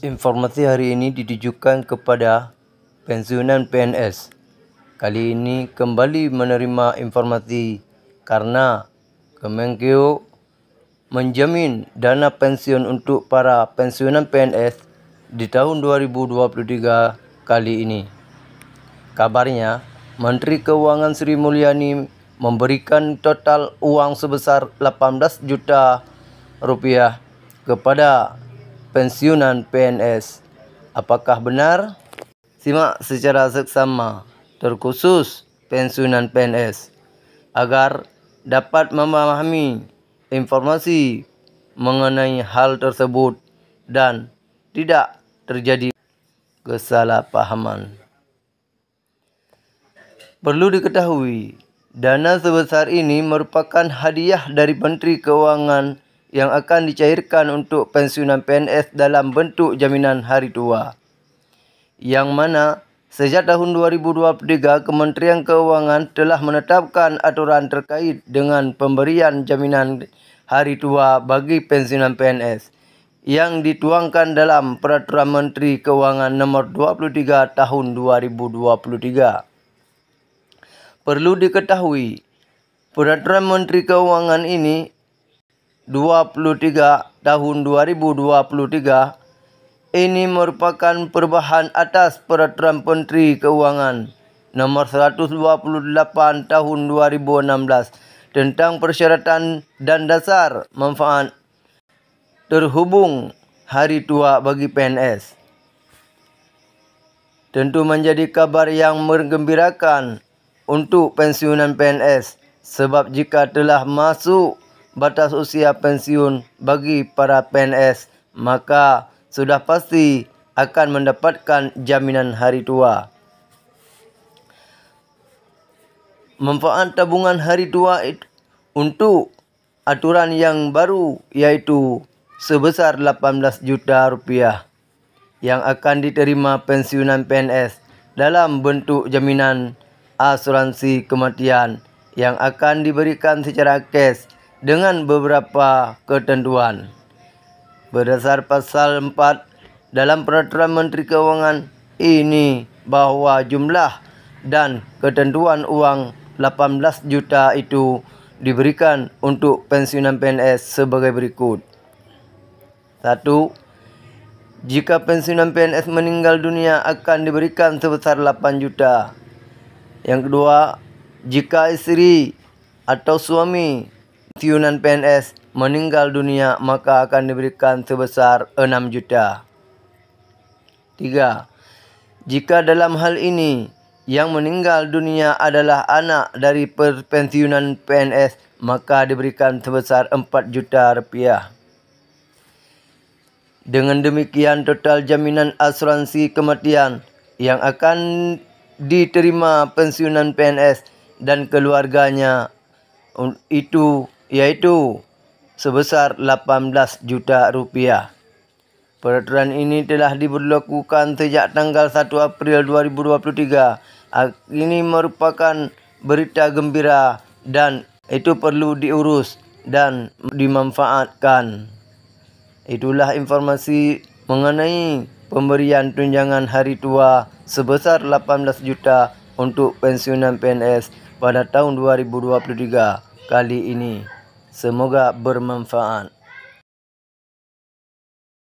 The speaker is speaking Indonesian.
Informasi hari ini ditujukan kepada pensiunan PNS. Kali ini kembali menerima informasi karena Kemenkeu menjamin dana pensiun untuk para pensiunan PNS di tahun 2023 kali ini. Kabarnya, Menteri Keuangan Sri Mulyani memberikan total uang sebesar 18 juta rupiah kepada pensiunan PNS. Apakah benar? Simak secara seksama, terkhusus pensiunan PNS, agar dapat memahami informasi mengenai hal tersebut dan tidak terjadi kesalahpahaman. Perlu diketahui, dana sebesar ini merupakan hadiah dari Menteri Keuangan yang akan dicairkan untuk pensiunan PNS dalam bentuk jaminan hari tua. Yang mana sejak tahun 2023 Kementerian Keuangan telah menetapkan aturan terkait dengan pemberian jaminan hari tua bagi pensiunan PNS yang dituangkan dalam Peraturan Menteri Keuangan Nomor 23 Tahun 2023. Perlu diketahui, Peraturan Menteri Keuangan ini 23 tahun 2023 ini merupakan perubahan atas Peraturan Menteri Keuangan Nomor 128 Tahun 2016 tentang persyaratan dan dasar manfaat terhubung hari tua bagi PNS. Tentu menjadi kabar yang menggembirakan untuk pensiunan PNS sebab jika telah masuk batas usia pensiun bagi para PNS, maka sudah pasti akan mendapatkan jaminan hari tua. Manfaat tabungan hari tua itu untuk aturan yang baru yaitu sebesar 18 juta rupiah yang akan diterima pensiunan PNS dalam bentuk jaminan asuransi kematian yang akan diberikan secara cash dengan beberapa ketentuan. Berdasar pasal 4 dalam peraturan Menteri Keuangan ini bahwa jumlah dan ketentuan uang 18 juta itu diberikan untuk pensiunan PNS sebagai berikut. 1. Jika pensiunan PNS meninggal dunia akan diberikan sebesar 8 juta. Yang kedua, jika istri atau suami pensiunan PNS meninggal dunia maka akan diberikan sebesar 6 juta. 3. Jika dalam hal ini yang meninggal dunia adalah anak dari pensiunan PNS maka diberikan sebesar 4 juta rupiah. Dengan demikian total jaminan asuransi kematian yang akan diterima pensiunan PNS dan keluarganya itu yaitu sebesar 18 juta rupiah. Peraturan ini telah diberlakukan sejak tanggal 1 April 2023. Ah, ini merupakan berita gembira dan itu perlu diurus dan dimanfaatkan. Itulah informasi mengenai pemberian tunjangan hari tua sebesar 18 juta untuk pensiunan PNS pada tahun 2023 kali ini. Semoga bermanfaat.